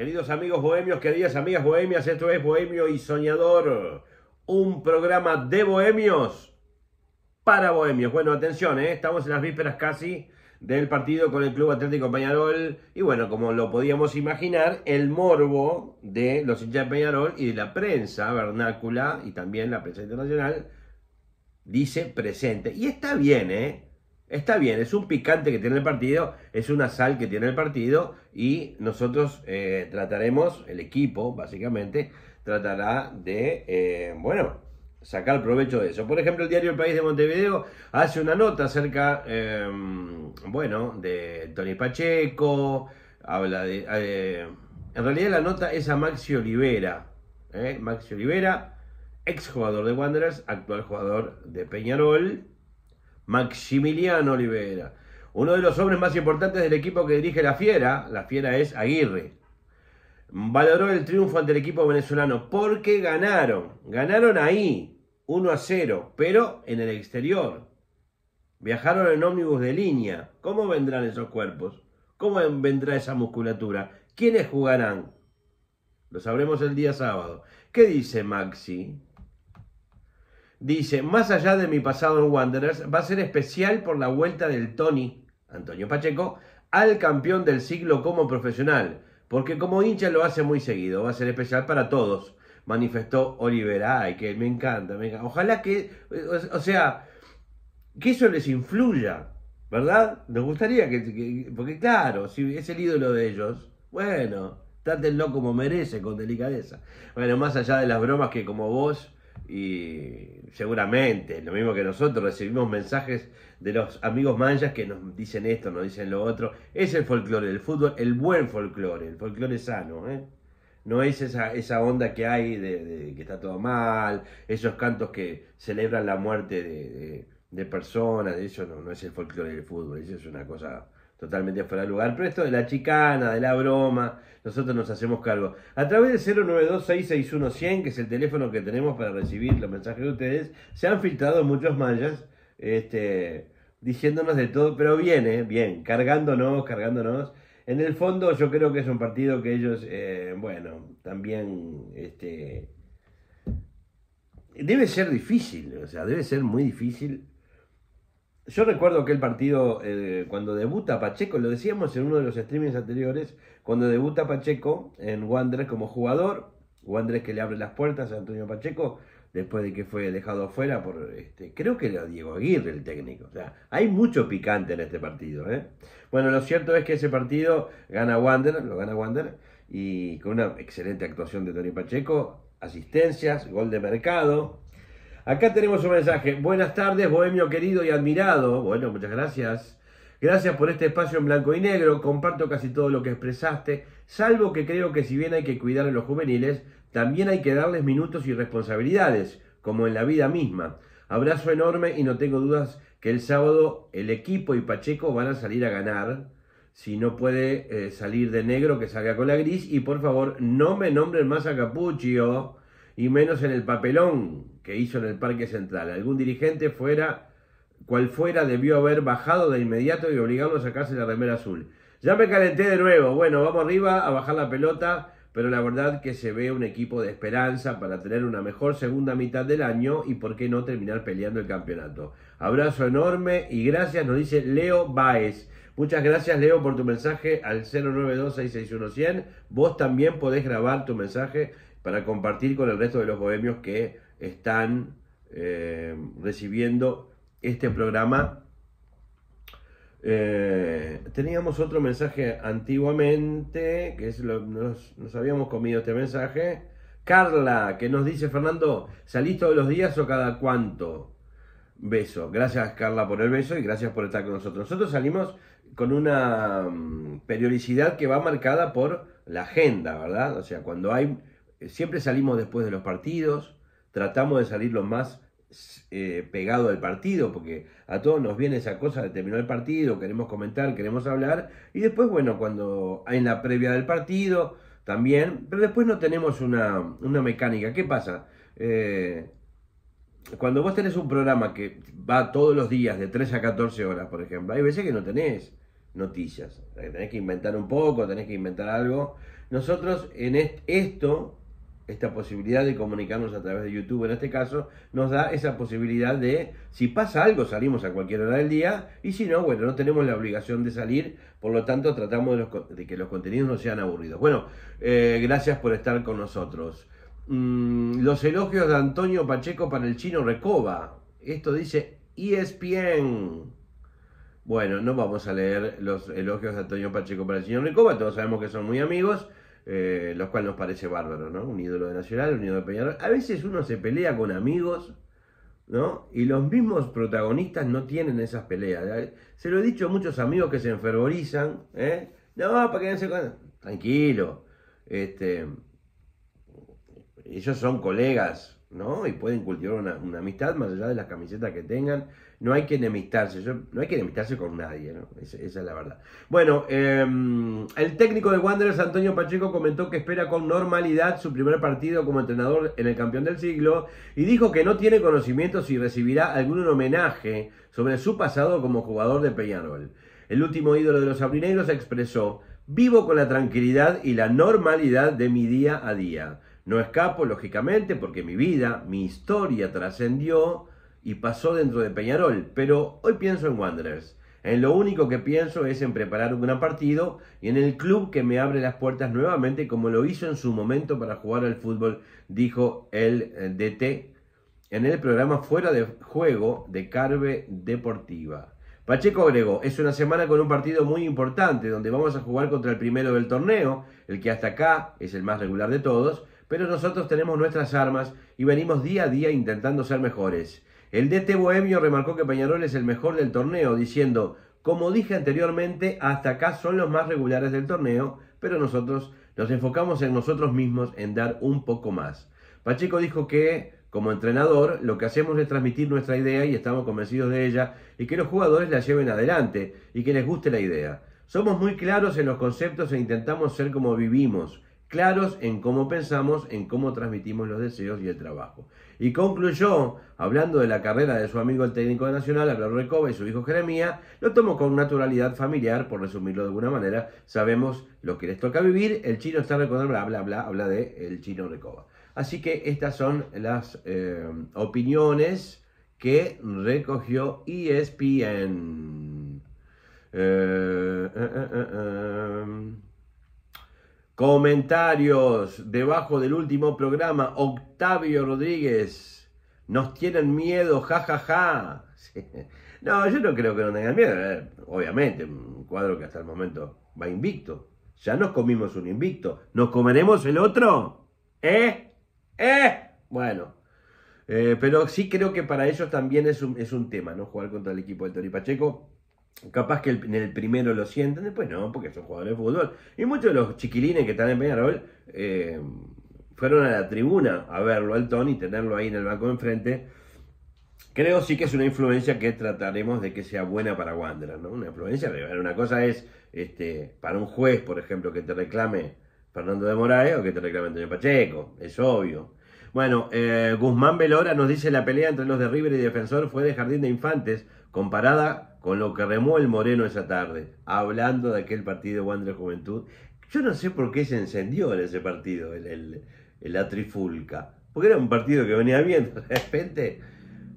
Queridos amigos bohemios, queridas amigas bohemias, esto es Bohemio y Soñador, un programa de bohemios para bohemios. Bueno, atención, ¿eh? estamos en las vísperas casi del partido con el Club Atlético Peñarol y bueno, como lo podíamos imaginar, el morbo de los hinchas de Peñarol y de la prensa vernácula y también la prensa internacional dice presente. Y está bien, ¿eh? Está bien, es un picante que tiene el partido, es una sal que tiene el partido y nosotros eh, trataremos, el equipo básicamente, tratará de, eh, bueno, sacar provecho de eso. Por ejemplo, el diario El País de Montevideo hace una nota acerca, em, bueno, de Tony Pacheco, habla de... Eh, en realidad la nota es a Maxi Olivera, Maxi Olivera, ex jugador de Wanderers, actual jugador de Peñarol, Maximiliano Olivera. Uno de los hombres más importantes del equipo que dirige la Fiera, la Fiera es Aguirre, valoró el triunfo ante el equipo venezolano porque ganaron, ganaron ahí, 1 a 0, pero en el exterior. Viajaron en ómnibus de línea. ¿Cómo vendrán esos cuerpos? ¿Cómo vendrá esa musculatura? ¿Quiénes jugarán? Lo sabremos el día sábado. ¿Qué dice Maxi? Dice, más allá de mi pasado en Wanderers, va a ser especial por la vuelta del Tony, Antonio Pacheco, al campeón del siglo como profesional, porque como hincha lo hace muy seguido, va a ser especial para todos, manifestó Olivera. Ay, que me encanta, Ojalá que, o, sea, que eso les influya, ¿verdad? Nos gustaría que, porque claro, si es el ídolo de ellos, bueno, trátenlo como merece, con delicadeza. Bueno, más allá de las bromas que como vos y seguramente, lo mismo que nosotros, recibimos mensajes de los amigos mayas que nos dicen esto, nos dicen lo otro. Es el folclore del fútbol, el buen folclore, el folclore sano, ¿eh? No es esa, esa onda que hay de, que está todo mal, esos cantos que celebran la muerte de, personas de personas, eso no, no es el folclore del fútbol, eso es una cosa totalmente fuera de lugar. Pero esto de la chicana, de la broma, nosotros nos hacemos cargo. A través de 092 100 que es el teléfono que tenemos para recibir los mensajes de ustedes, se han filtrado muchos mayas este, diciéndonos de todo, pero bien, ¿eh? bien, cargándonos, cargándonos. En el fondo yo creo que es un partido que ellos, eh, bueno, también... Este, debe ser difícil, o sea, debe ser muy difícil yo recuerdo que el partido, eh, cuando debuta Pacheco, lo decíamos en uno de los streamings anteriores, cuando debuta Pacheco en Wander como jugador, es que le abre las puertas a Antonio Pacheco, después de que fue dejado afuera por, este, creo que era Diego Aguirre el técnico. O sea, hay mucho picante en este partido. ¿eh? Bueno, lo cierto es que ese partido gana Wander, lo gana Wander y con una excelente actuación de Tony Pacheco, asistencias, gol de mercado, Acá tenemos un mensaje. Buenas tardes, bohemio querido y admirado. Bueno, muchas gracias. Gracias por este espacio en blanco y negro. Comparto casi todo lo que expresaste, salvo que creo que si bien hay que cuidar a los juveniles, también hay que darles minutos y responsabilidades, como en la vida misma. Abrazo enorme y no tengo dudas que el sábado el equipo y Pacheco van a salir a ganar. Si no puede eh, salir de negro, que salga con la gris. Y por favor, no me nombren más a Capuccio y menos en el papelón hizo en el Parque Central. Algún dirigente fuera, cual fuera, debió haber bajado de inmediato y obligado a sacarse la remera azul. Ya me calenté de nuevo. Bueno, vamos arriba a bajar la pelota, pero la verdad que se ve un equipo de esperanza para tener una mejor segunda mitad del año y por qué no terminar peleando el campeonato. Abrazo enorme y gracias, nos dice Leo Baez. Muchas gracias, Leo, por tu mensaje al 092-661-100. Vos también podés grabar tu mensaje para compartir con el resto de los bohemios que están eh, recibiendo este programa. Eh, teníamos otro mensaje antiguamente, que es lo, nos, nos, habíamos comido este mensaje. Carla, que nos dice, Fernando, ¿salís todos los días o cada cuánto? Beso. Gracias Carla por el beso y gracias por estar con nosotros. Nosotros salimos con una mm, periodicidad que va marcada por la agenda, ¿verdad? O sea, cuando hay, siempre salimos después de los partidos, tratamos de salir lo más eh, pegado al partido, porque a todos nos viene esa cosa de terminar el partido, queremos comentar, queremos hablar, y después, bueno, cuando en la previa del partido también, pero después no tenemos una, mecánica. ¿Qué pasa? Eh, cuando vos tenés un programa que va todos los días de 3 a 14 horas, por ejemplo, hay veces que no tenés noticias, tenés que inventar un poco, tenés que inventar algo. Nosotros en esto esta posibilidad de comunicarnos a través de YouTube en este caso, nos da esa posibilidad de, si pasa algo, salimos a cualquier hora del día, y si no, bueno, no tenemos la obligación de salir, por lo tanto tratamos de, que los contenidos no sean aburridos. Bueno, eh, gracias por estar con nosotros. Mm, los elogios de Antonio Pacheco para el chino Recoba. Esto dice ESPN. Bueno, no vamos a leer los elogios de Antonio Pacheco para el chino Recoba, todos sabemos que son muy amigos eh, los cual nos parece bárbaro, ¿no? Un ídolo de Nacional, un ídolo de Peñarol. A veces uno se pelea con amigos, ¿no? Y los mismos protagonistas no tienen esas peleas. Eh, se lo he dicho a muchos amigos que se enfervorizan, ¿eh? No, para que no se... Tranquilo. Este, ellos son colegas, ¿no? Y pueden cultivar una, amistad más allá de las camisetas que tengan. No hay que enemistarse, no hay que enemistarse con nadie, esa es la verdad. Bueno, em, el técnico de Wanderers, Antonio Pacheco, comentó que espera con normalidad su primer partido como entrenador en el campeón del siglo y dijo que no tiene conocimiento si recibirá algún homenaje sobre su pasado como jugador de Peñarol. El último ídolo de los abrinegros expresó, vivo con la tranquilidad y la normalidad de mi día a día. No escapo, lógicamente, porque mi vida, mi historia trascendió y pasó dentro de Peñarol, pero hoy pienso en Wanderers. En lo único que pienso es en preparar un gran partido y en el club que me abre las puertas nuevamente como lo hizo en su momento para jugar al fútbol, dijo el eh, DT en el programa Fuera de Juego de Carve Deportiva. Pacheco agregó, es una semana con un partido muy importante donde vamos a jugar contra el primero del torneo, el que hasta acá es el más regular de todos, pero nosotros tenemos nuestras armas y venimos día a día intentando ser mejores. El DT Bohemio remarcó que Peñarol es el mejor del torneo, diciendo, como dije anteriormente, hasta acá son los más regulares del torneo, pero nosotros nos enfocamos en nosotros mismos, en dar un poco más. Pacheco dijo que, como entrenador, lo que hacemos es transmitir nuestra idea y estamos convencidos de ella, y que los jugadores la lleven adelante y que les guste la idea. Somos muy claros en los conceptos e intentamos ser como vivimos claros en cómo pensamos, en cómo transmitimos los deseos y el trabajo. Y concluyó, hablando de la carrera de su amigo el técnico nacional, Álvaro Recoba y su hijo Jeremía. lo tomó con naturalidad familiar, por resumirlo de alguna manera, sabemos lo que les toca vivir, el chino está recordando, bla, bla, bla, habla de el chino Recoba. Así que estas son las eh, opiniones que recogió ESPN. Eh, eh, eh, eh Comentarios debajo del último programa. Octavio Rodríguez. Nos tienen miedo, jajaja. No, yo no creo que no tengan miedo. Eh, obviamente, un cuadro que hasta el momento va invicto. Ya nos comimos un invicto. ¿Nos comeremos el otro? ¿Eh? ¿Eh? Bueno. Eh, pero sí creo que para ellos también es un, es un tema, ¿no? Jugar contra el equipo del Tori Pacheco. Capaz que en el primero lo sienten, después no, porque son jugadores de fútbol. Y muchos de los chiquilines que están en Peñarol eh, fueron a la tribuna a verlo al y tenerlo ahí en el banco de enfrente. Creo sí que es una influencia que trataremos de que sea buena para Wanderer, ¿no? Una influencia, una cosa es este, para un juez, por ejemplo, que te reclame Fernando de Moraes o que te reclame Antonio Pacheco, es obvio. Bueno, eh, Guzmán Velora nos dice la pelea entre los de River y Defensor fue de Jardín de Infantes comparada con lo que remó el Moreno esa tarde, hablando de aquel partido de Juventud. Yo no sé por qué se encendió en ese partido el, la trifulca, porque era un partido que venía bien, de repente,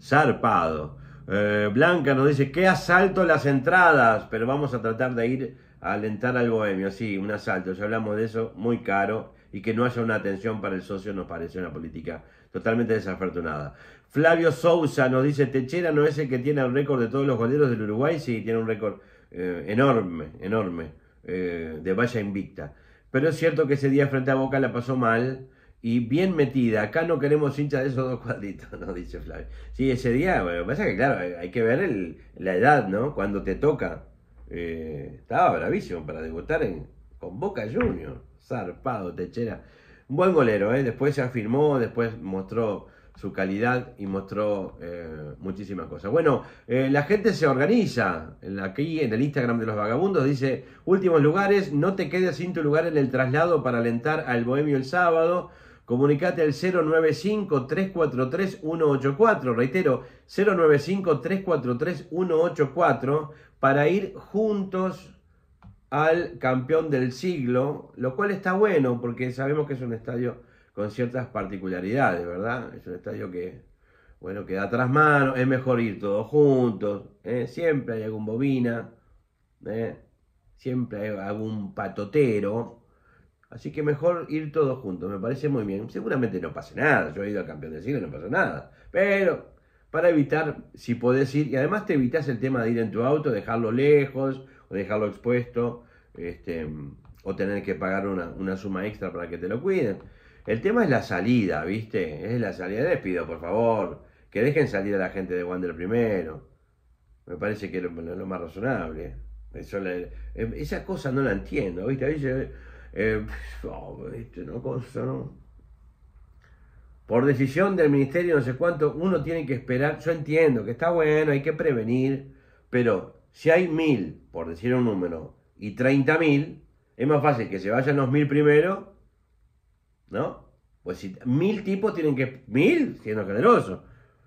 zarpado. Eh, Blanca nos dice, qué asalto las entradas, pero vamos a tratar de ir a alentar al bohemio. Sí, un asalto, ya hablamos de eso, muy caro, y que no haya una atención para el socio nos parece una política totalmente desafortunada. Flavio Sousa nos dice, Techera no es el que tiene el récord de todos los goleros del Uruguay, sí, tiene un récord eh, enorme, enorme, eh, de valla invicta. Pero es cierto que ese día frente a Boca la pasó mal y bien metida. Acá no queremos hincha de esos dos cuadritos, nos dice Flavio. Sí, ese día, bueno, pasa que claro, hay que ver la edad, ¿no? Cuando te toca. Eh, estaba bravísimo para debutar en, con Boca Junior. Zarpado, Techera. Un buen golero, ¿eh? después se afirmó, después mostró su calidad y mostró eh, muchísimas cosas. Bueno, eh, la gente se organiza. Aquí en el Instagram de los vagabundos dice, últimos lugares, no te quedes sin tu lugar en el traslado para alentar al Bohemio el sábado. Comunicate al 095-343-184, reitero, 095-343-184 para ir juntos al campeón del siglo, lo cual está bueno porque sabemos que es un estadio con ciertas particularidades, ¿verdad? Es un estadio que, bueno, queda tras mano, es mejor ir todos juntos, ¿eh? siempre hay algún bobina, ¿eh? siempre hay algún patotero, así que mejor ir todos juntos, me parece muy bien. Seguramente no pase nada, yo he ido al campeón del siglo, no pasa nada, pero para evitar, si podés ir, y además te evitas el tema de ir en tu auto, dejarlo lejos, dejarlo expuesto este, o tener que pagar una, suma extra para que te lo cuiden. El tema es la salida, ¿viste? Es la salida. Les pido, por favor, que dejen salir a la gente de Wander primero. Me parece que es lo, más razonable. Eso eh, esa cosa no la entiendo, ¿viste? Eh, no, ¿no? Por decisión del ministerio, no sé cuánto, uno tiene que esperar. Yo entiendo que está bueno, hay que prevenir, pero si hay mil, por decir un número, y mil, es más fácil que se vayan los mil primero, ¿no? Pues si mil tipos tienen que... Mil, siendo generoso.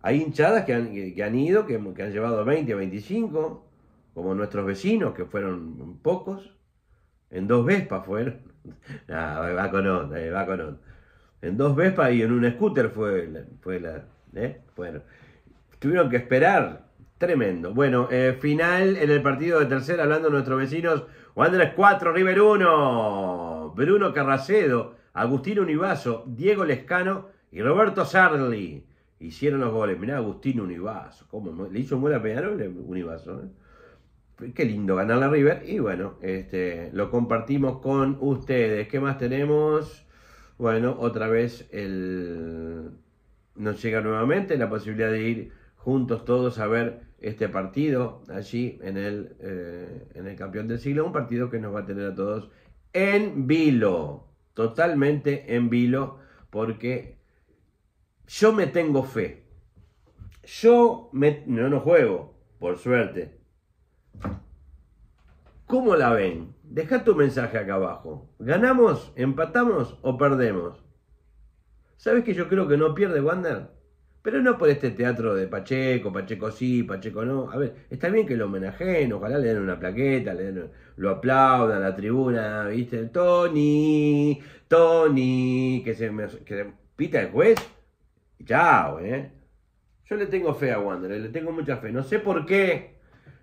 Hay hinchadas que han, ido, que, han llevado 20, 25, como nuestros vecinos, que fueron pocos. En dos Vespas fueron. va con eh, va con En dos Vespas y en un scooter fue Fue la ¿eh? Bueno, tuvieron que esperar Tremendo. Bueno, eh, final en el partido de tercera, hablando de nuestros vecinos. Wanderers 4, River 1. Bruno Carracedo, Agustín Univaso, Diego Lescano y Roberto Sarli hicieron los goles. Mirá, Agustín Univaso. Le hizo un gol a ¿eh? Qué lindo ganar la River. Y bueno, este, lo compartimos con ustedes. ¿Qué más tenemos? Bueno, otra vez el... nos llega nuevamente la posibilidad de ir juntos todos a ver este partido allí en el, eh, en el campeón del siglo, un partido que nos va a tener a todos en vilo, totalmente en vilo, porque yo me tengo fe. Yo no, no juego, por suerte. ¿Cómo la ven? Deja tu mensaje acá abajo. ¿Ganamos, empatamos o perdemos? ¿Sabes que yo creo que no pierde Wander? Pero no por este teatro de Pacheco, Pacheco sí, Pacheco no. A ver, está bien que lo homenajeen, ojalá le den una plaqueta, le den, lo aplaudan a la tribuna, ¿viste? Tony, Tony, que se, me, que pita el juez. Chao, ¿eh? Yo le tengo fe a Wander, ¿eh? le tengo mucha fe. No sé por qué,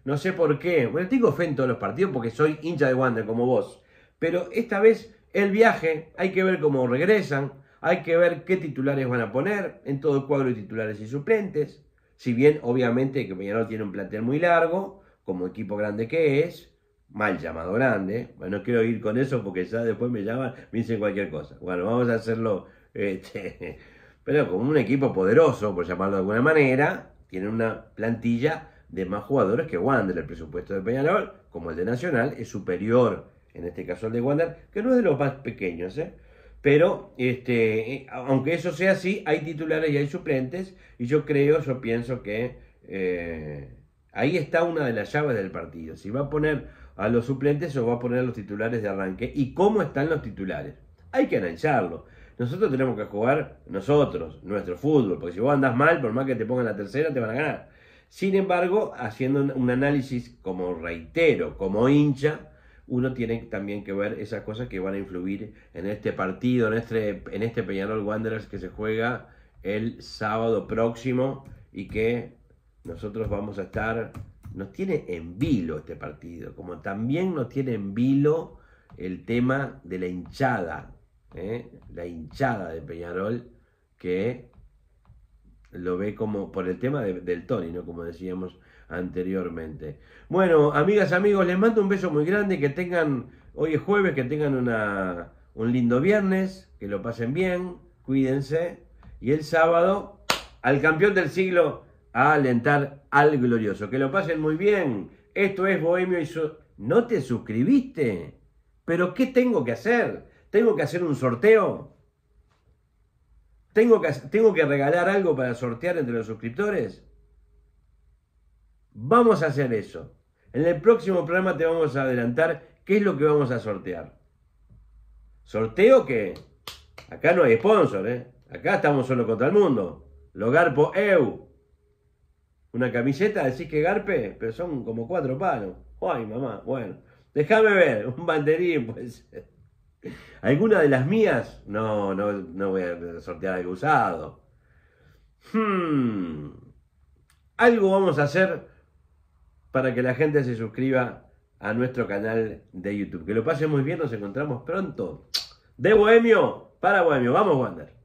no sé por qué. Bueno, tengo fe en todos los partidos porque soy hincha de Wander, como vos. Pero esta vez el viaje, hay que ver cómo regresan. Hay que ver qué titulares van a poner en todo el cuadro de titulares y suplentes. Si bien, obviamente, que Peñarol tiene un plantel muy largo, como equipo grande que es, mal llamado grande. Bueno, no quiero ir con eso porque ya después me llaman, me dicen cualquier cosa. Bueno, vamos a hacerlo. Este, pero como un equipo poderoso, por llamarlo de alguna manera, tiene una plantilla de más jugadores que Wander. El presupuesto de Peñarol, como el de Nacional, es superior, en este caso al de Wander, que no es de los más pequeños, ¿eh? Pero, este, eh, aunque eso sea así, hay titulares y hay suplentes, y yo creo, yo pienso que eh, ahí está una de las llaves del partido. Si va a poner a los suplentes o va a poner a los titulares de arranque, y cómo están los titulares. Hay que analizarlo. Nosotros tenemos que jugar nosotros, nuestro fútbol, porque si vos andás mal, por más que te pongan la tercera, te van a ganar. Sin embargo, haciendo un análisis, como reitero, como hincha, uno tiene también que ver esas cosas que van a influir en este partido, en este, en este Peñarol Wanderers que se juega el sábado próximo y que nosotros vamos a estar, nos tiene en vilo este partido, como también nos tiene en vilo el tema de la hinchada, ¿eh? la hinchada de Peñarol que lo ve como, por el tema del Tony, ¿no? como decíamos, anteriormente. Bueno, amigas, amigos, les mando un beso muy grande, que tengan, hoy es jueves, que tengan una, un lindo viernes, que lo pasen bien, cuídense, y el sábado al campeón del siglo a alentar al glorioso. Que lo pasen muy bien. Esto es Bohemio y ¿No te suscribiste? ¿Pero qué tengo que hacer? ¿Tengo que hacer un sorteo? ¿Tengo que, ¿Tengo que regalar algo para sortear entre los suscriptores? Vamos a hacer eso. En el próximo programa te vamos a adelantar qué es lo que vamos a sortear. Sorteo qué? acá no hay sponsor, ¿eh? Acá estamos solo contra el mundo. Lo Garpo EU. Una camiseta, decís que Garpe, pero son como cuatro palos. Ay, mamá, bueno. Déjame ver, un banderín, pues. ¿Alguna de las mías? No, no, no voy a sortear algo usado. Hmm. Algo vamos a hacer para que la gente se suscriba a nuestro canal de YouTube. Que lo pasen muy bien, nos encontramos pronto. De Bohemio para Bohemio. Vamos, Wander.